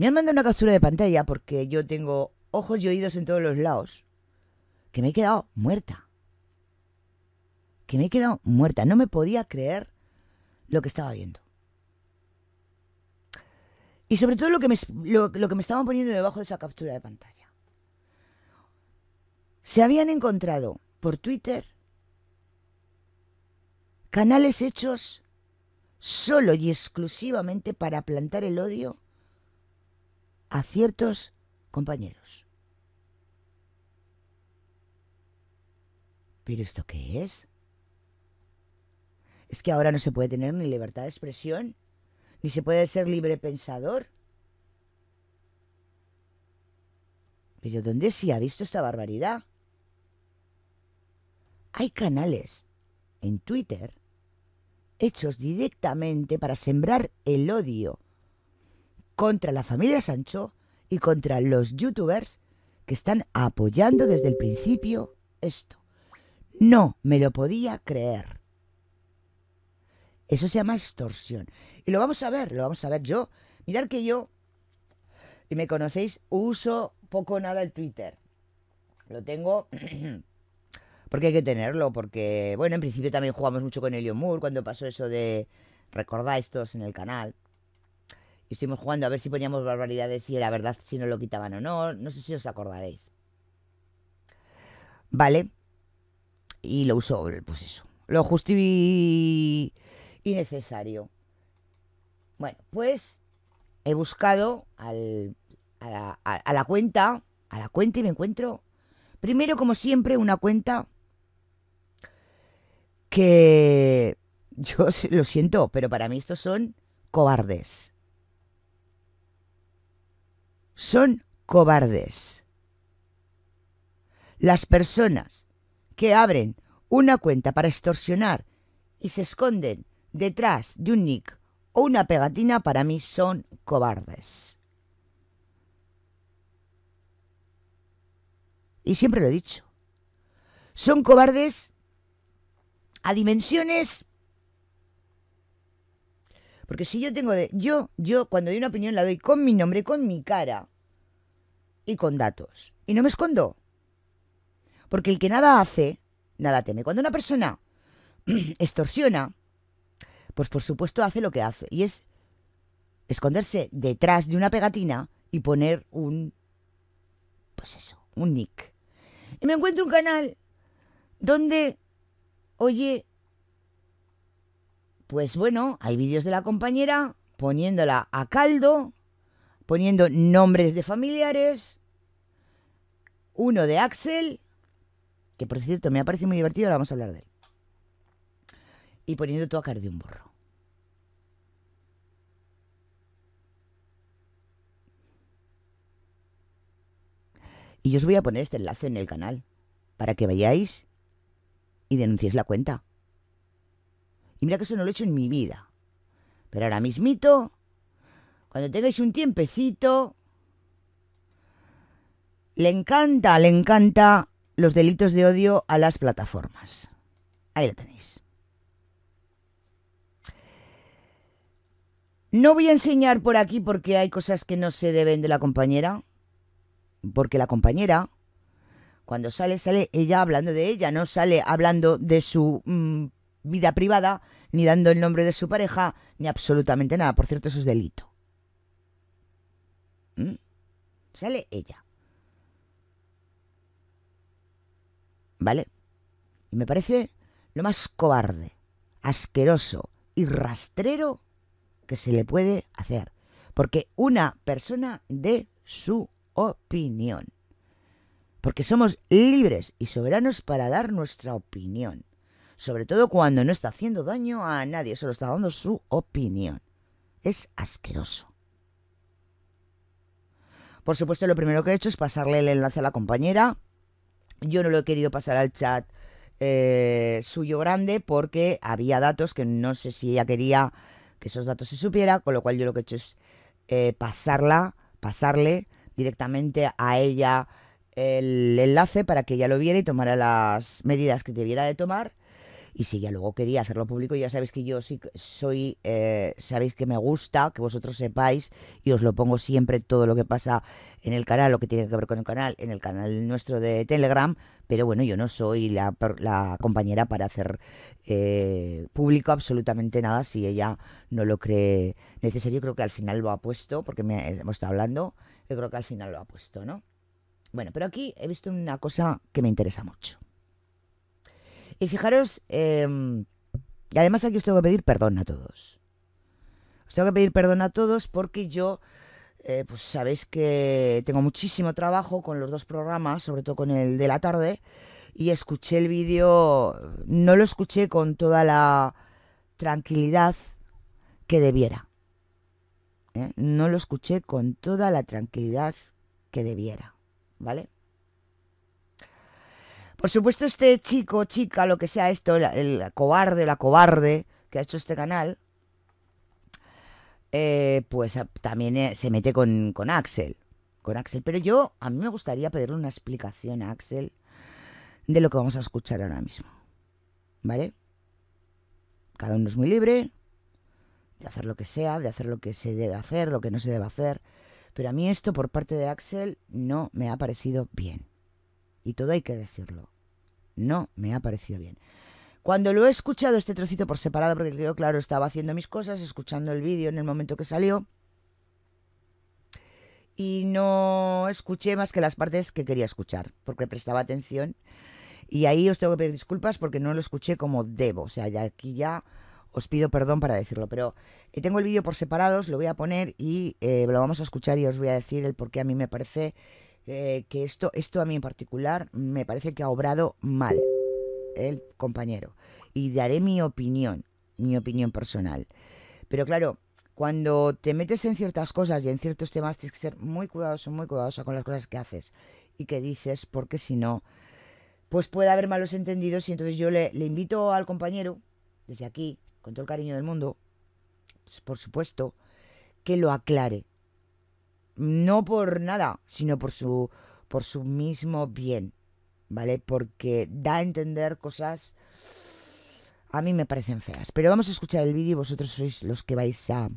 Me han mandado una captura de pantalla porque yo tengo ojos y oídos en todos los lados. Que me he quedado muerta. Que me he quedado muerta. No me podía creer lo que estaba viendo. Y sobre todo lo que me, que me estaban poniendo debajo de esa captura de pantalla. Se habían encontrado por Twitter canales hechos solo y exclusivamente para plantar el odio a ciertos compañeros. ¿Pero esto qué es? Es que ahora no se puede tener ni libertad de expresión, ni se puede ser libre pensador. Pero ¿dónde se ha visto esta barbaridad? Hay canales en Twitter hechos directamente para sembrar el odio contra la familia Sancho y contra los youtubers que están apoyando desde el principio esto. No me lo podía creer. Eso se llama extorsión. Y lo vamos a ver, lo vamos a ver yo. Mirad que yo, y me conocéis, uso poco o nada el Twitter. Lo tengo porque hay que tenerlo, porque, bueno, en principio también jugamos mucho con Elio Moore cuando pasó eso de, recordáis todos en el canal, y estuvimos jugando a ver si poníamos barbaridades, y era verdad, si no lo quitaban o no. No sé si os acordaréis. ¿Vale? Y lo uso, pues eso. Lo justo y necesario. Bueno, pues he buscado a la cuenta, a la cuenta y me encuentro, primero como siempre, una cuenta que yo lo siento, pero para mí estos son cobardes son cobardes. Las personas que abren una cuenta para extorsionar y se esconden detrás de un nick o una pegatina para mí son cobardes. Y siempre lo he dicho. Son cobardes a dimensiones... Porque si yo tengo de... Yo, yo cuando doy una opinión la doy con mi nombre, con mi cara y con datos. Y no me escondo. Porque el que nada hace, nada teme. Cuando una persona extorsiona, pues por supuesto hace lo que hace. Y es esconderse detrás de una pegatina y poner un... Pues eso, un nick. Y me encuentro un canal donde, oye, pues bueno, hay vídeos de la compañera poniéndola a caldo, poniendo nombres de familiares, uno de Axel, que por cierto me parece muy divertido, ahora vamos a hablar de él. Y poniendo todo a de un burro. Y yo os voy a poner este enlace en el canal para que vayáis y denunciéis la cuenta. Y mira que eso no lo he hecho en mi vida. Pero ahora mismito, cuando tengáis un tiempecito, le encanta, le encanta los delitos de odio a las plataformas. Ahí lo tenéis. No voy a enseñar por aquí porque hay cosas que no se deben de la compañera. Porque la compañera, cuando sale, sale ella hablando de ella, no sale hablando de su mm, vida privada, ni dando el nombre de su pareja, ni absolutamente nada. Por cierto, eso es delito. ¿Mm? Sale ella. ¿Vale? Y me parece lo más cobarde, asqueroso y rastrero que se le puede hacer. Porque una persona de su opinión. Porque somos libres y soberanos para dar nuestra opinión. Sobre todo cuando no está haciendo daño a nadie, solo está dando su opinión. Es asqueroso. Por supuesto, lo primero que he hecho es pasarle el enlace a la compañera yo no lo he querido pasar al chat eh, suyo grande porque había datos que no sé si ella quería que esos datos se supiera, con lo cual yo lo que he hecho es eh, pasarla, pasarle directamente a ella el enlace para que ella lo viera y tomara las medidas que debiera de tomar y si ya luego quería hacerlo público, ya sabéis que yo sí soy, eh, sabéis que me gusta, que vosotros sepáis, y os lo pongo siempre todo lo que pasa en el canal, lo que tiene que ver con el canal, en el canal nuestro de Telegram, pero bueno, yo no soy la, compañera para hacer eh, público absolutamente nada si ella no lo cree necesario. Creo que al final lo ha puesto, porque hemos estado hablando, yo creo que al final lo ha puesto, ¿no? Bueno, pero aquí he visto una cosa que me interesa mucho. Y fijaros, em, y además aquí os tengo que pedir perdón a todos. Os tengo que pedir perdón a todos porque yo, eh, pues sabéis que tengo muchísimo trabajo con los dos programas, sobre todo con el de la tarde, y escuché el vídeo, no lo escuché con toda la tranquilidad que debiera. ¿eh? No lo escuché con toda la tranquilidad que debiera, ¿vale? Por supuesto, este chico, chica, lo que sea esto, el, cobarde la cobarde que ha hecho este canal, eh, pues ah, también eh, se mete con, Axel. Con Axel. Pero yo, a mí me gustaría pedirle una explicación a Axel de lo que vamos a escuchar ahora mismo. ¿Vale? Cada uno es muy libre de hacer lo que sea, de hacer lo que se debe hacer, lo que no se debe hacer. Pero a mí esto por parte de Axel no me ha parecido bien y todo hay que decirlo. No me ha parecido bien. Cuando lo he escuchado este trocito por separado, porque yo, claro, estaba haciendo mis cosas, escuchando el vídeo en el momento que salió, y no escuché más que las partes que quería escuchar, porque prestaba atención. Y ahí os tengo que pedir disculpas porque no lo escuché como debo. O sea, ya aquí ya os pido perdón para decirlo, pero eh, tengo el vídeo por separados, lo voy a poner y eh, lo vamos a escuchar y os voy a decir el por qué a mí me parece eh, que esto, esto a mí en particular me parece que ha obrado mal el compañero. Y daré mi opinión, mi opinión personal. Pero claro, cuando te metes en ciertas cosas y en ciertos temas tienes que ser muy cuidadoso, muy cuidadoso con las cosas que haces y que dices, porque si no, pues puede haber malos entendidos y entonces yo le, invito al compañero, desde aquí, con todo el cariño del mundo, pues, por supuesto, que lo aclare, no por nada, sino por su, por su mismo bien, ¿vale? Porque da a entender cosas a mí me parecen feas. Pero vamos a escuchar el vídeo y vosotros sois los que vais a,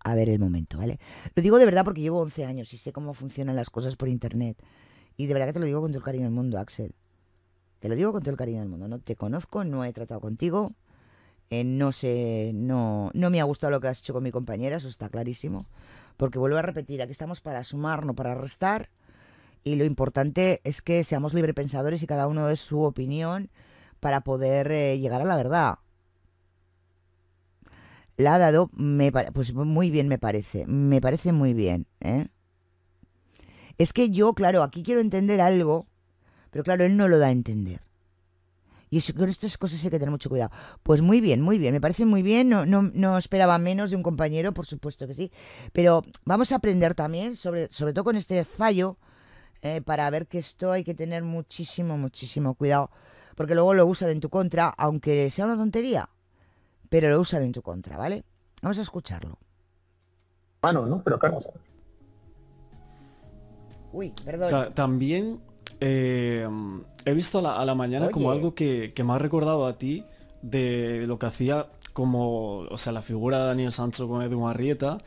a ver el momento, ¿vale? Lo digo de verdad porque llevo 11 años y sé cómo funcionan las cosas por internet. Y de verdad que te lo digo con todo el cariño del mundo, Axel. Te lo digo con todo el cariño del mundo. No te conozco, no he tratado contigo. Eh, no sé, no, me ha gustado lo que has hecho con mi compañera, eso está clarísimo. Porque vuelvo a repetir, aquí estamos para sumar, no para restar. Y lo importante es que seamos librepensadores y cada uno de su opinión para poder eh, llegar a la verdad. La ha dado, pues muy bien me parece, me parece muy bien. ¿eh? Es que yo, claro, aquí quiero entender algo, pero claro, él no lo da a entender. Y con estas cosas hay que tener mucho cuidado. Pues muy bien, muy bien, me parece muy bien. No, esperaba menos de un compañero, por supuesto que sí. Pero vamos a aprender también, sobre, sobre todo con este fallo, eh, para ver que esto hay que tener muchísimo, muchísimo cuidado. Porque luego lo usan en tu contra, aunque sea una tontería, pero lo usan en tu contra, ¿vale? Vamos a escucharlo. Ah, ¿no? Pero Carlos. Uy, perdón. también eh, he visto a la, mañana como algo que, me ha recordado a ti de lo que hacía como, o sea, la figura de Daniel Sancho con Edwin Arrieta,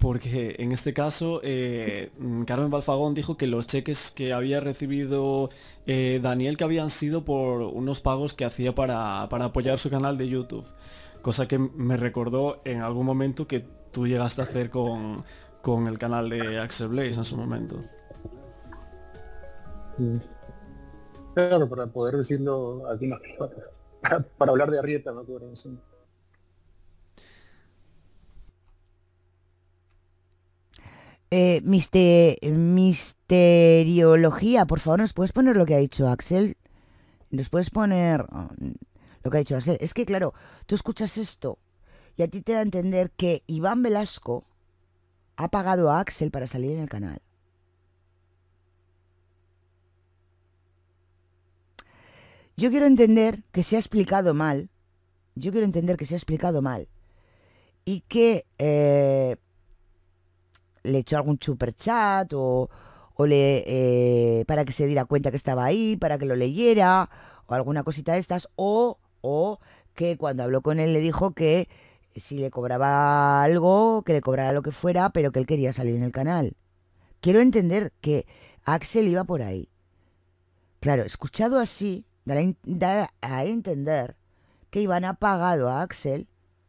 porque en este caso eh, mm, Carmen Balfagón dijo que los cheques que había recibido eh, Daniel que habían sido por unos pagos que hacía para, para, apoyar su canal de YouTube, cosa que me recordó en algún momento que tú llegaste a hacer con, con el canal de Axel Blaze en su momento. Mm. Claro, para poder decirlo aquí para, hablar de Arrieta, me acuerdo. Eh, misteriología, por favor, ¿nos puedes poner lo que ha dicho Axel? ¿Nos puedes poner oh, lo que ha dicho Axel? Es que, claro, tú escuchas esto y a ti te da a entender que Iván Velasco ha pagado a Axel para salir en el canal. Yo quiero entender que se ha explicado mal. Yo quiero entender que se ha explicado mal. Y que eh, le echó algún super chat o, o le, eh, para que se diera cuenta que estaba ahí, para que lo leyera o alguna cosita de estas. O, o que cuando habló con él le dijo que si le cobraba algo, que le cobrara lo que fuera, pero que él quería salir en el canal. Quiero entender que Axel iba por ahí. Claro, escuchado así, Dar a entender que Iván ha pagado a Axel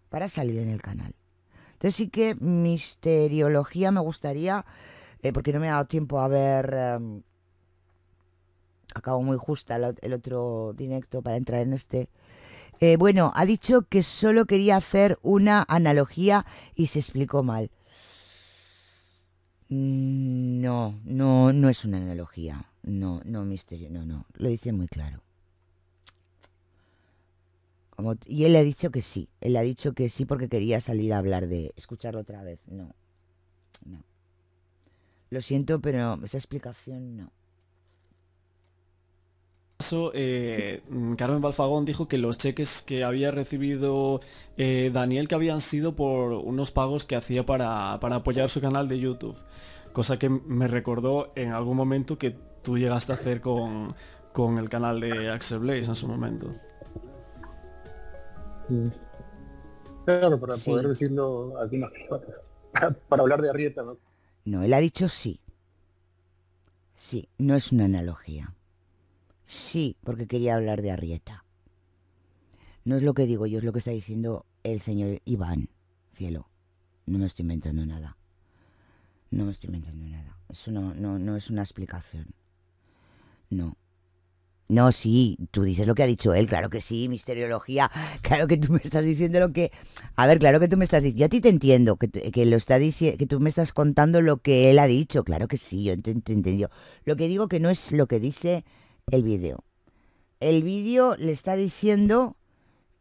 para salir en el canal. Entonces sí que misteriología me gustaría, eh, porque no me ha dado tiempo a ver... Em, acabo muy justa el otro directo para entrar en este. Eh, bueno, ha dicho que solo quería hacer una analogía y se explicó mal. Mm, no, no, no es una analogía. No, no, misterio, no, no. Lo dice muy claro y él ha dicho que sí, él ha dicho que sí porque quería salir a hablar de escucharlo otra vez. No, no. Lo siento, pero esa explicación no. Eso, eh, Carmen Balfagón dijo que los cheques que había recibido eh, Daniel que habían sido por unos pagos que hacía para, apoyar su canal de YouTube, cosa que me recordó en algún momento que tú llegaste a hacer con, con el canal de Axel Blaze en su momento. Mm. Claro, para poder decirlo aquí para, hablar de Arrieta, ¿no? No, él ha dicho sí. Sí, no es una analogía. Sí, porque quería hablar de Arrieta. No es lo que digo yo, es lo que está diciendo el señor Iván. Cielo, no me estoy inventando nada. No me estoy inventando nada. Eso no, no, no es una explicación. No. No, sí, tú dices lo que ha dicho él, claro que sí, misteriología, claro que tú me estás diciendo lo que... A ver, claro que tú me estás diciendo, yo a ti te entiendo, que, lo está diciendo, que tú me estás contando lo que él ha dicho, claro que sí, yo te, he Lo que digo que no es lo que dice el vídeo. El vídeo le está diciendo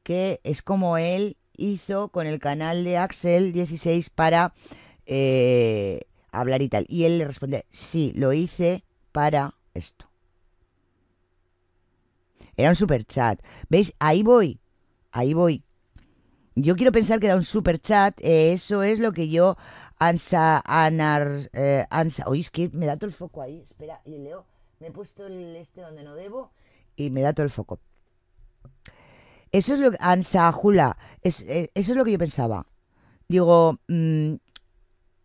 que es como él hizo con el canal de Axel 16 para eh, hablar y tal. Y él le responde, sí, lo hice para esto. Era un super chat. ¿Veis? Ahí voy. Ahí voy. Yo quiero pensar que era un super chat. Eh, eso es lo que yo. Ansa. Anar. Eh, oye, que me da todo el foco ahí. Espera, y leo. Me he puesto el este donde no debo. Y me da todo el foco. Eso es lo que. Ansa, Jula. Eh, eso es lo que yo pensaba. Digo. Mm,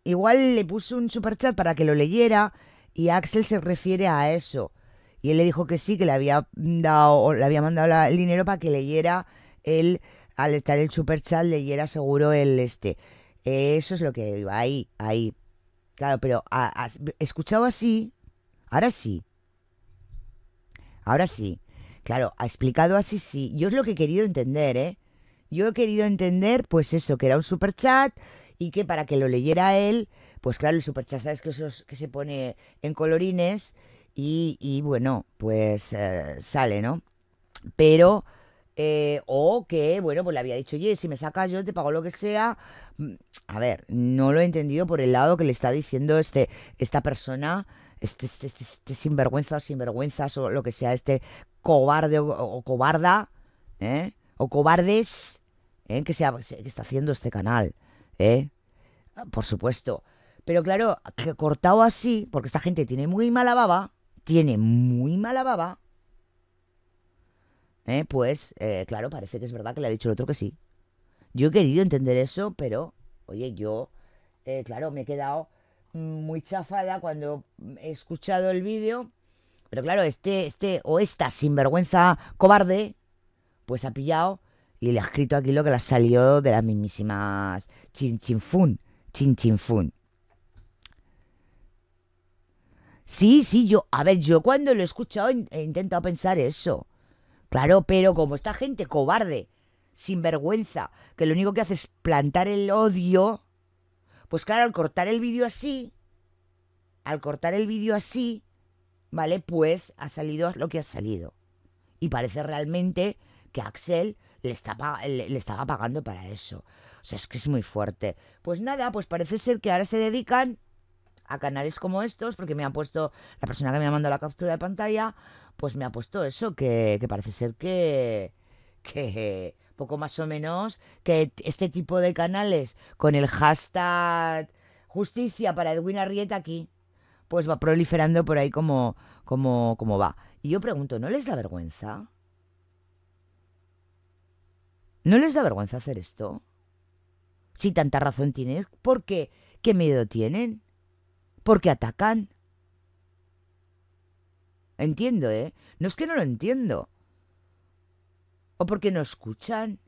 igual le puso un superchat para que lo leyera. Y Axel se refiere a eso. Y él le dijo que sí, que le había dado, le había mandado el dinero para que leyera él, al estar el superchat, leyera seguro el este. Eso es lo que iba ahí, ahí. Claro, pero ha escuchado así, ahora sí. Ahora sí. Claro, ha explicado así, sí. Yo es lo que he querido entender, ¿eh? Yo he querido entender, pues eso, que era un superchat y que para que lo leyera él, pues claro, el superchat, sabes que, que se pone en colorines y, bueno, pues eh, sale, ¿no? Pero, eh, o que, bueno, pues le había dicho, oye, si me sacas yo te pago lo que sea. Mm, a ver, no lo he entendido por el lado que le está diciendo este, esta persona, este, este, este, este sinvergüenza o sinvergüenzas o lo que sea, este cobarde o, cobarda, ¿eh? O cobardes, ¿eh? Que, sea, que está haciendo este canal, ¿eh? Por supuesto. Pero claro, cortado así, porque esta gente tiene muy mala baba, tiene muy mala baba, ¿eh? pues eh, claro, parece que es verdad que le ha dicho el otro que sí. Yo he querido entender eso, pero, oye, yo, eh, claro, me he quedado muy chafada cuando he escuchado el vídeo. Pero claro, este, este o esta sinvergüenza cobarde, pues ha pillado y le ha escrito aquí lo que le salió de las mismísimas chin chin chin chin Sí, sí, yo, a ver, yo cuando lo he escuchado he intentado pensar eso. Claro, pero como esta gente cobarde, sin vergüenza, que lo único que hace es plantar el odio, pues claro, al cortar el vídeo así, al cortar el vídeo así, ¿vale? Pues ha salido lo que ha salido. Y parece realmente que Axel le, estaba, le estaba pagando para eso. O sea, es que es muy fuerte. Pues nada, pues parece ser que ahora se dedican a canales como estos, porque me ha puesto, la persona que me ha mandado la captura de pantalla, pues me ha puesto eso, que, parece ser que, que poco más o menos, que este tipo de canales con el hashtag justicia para Edwin Arrieta aquí, pues va proliferando por ahí como, como, como va. Y yo pregunto, ¿no les da vergüenza? ¿No les da vergüenza hacer esto? Si tanta razón tienes, ¿por qué? ¿Qué miedo tienen? porque atacan. Entiendo, ¿eh? No es que no lo entiendo. O porque no escuchan.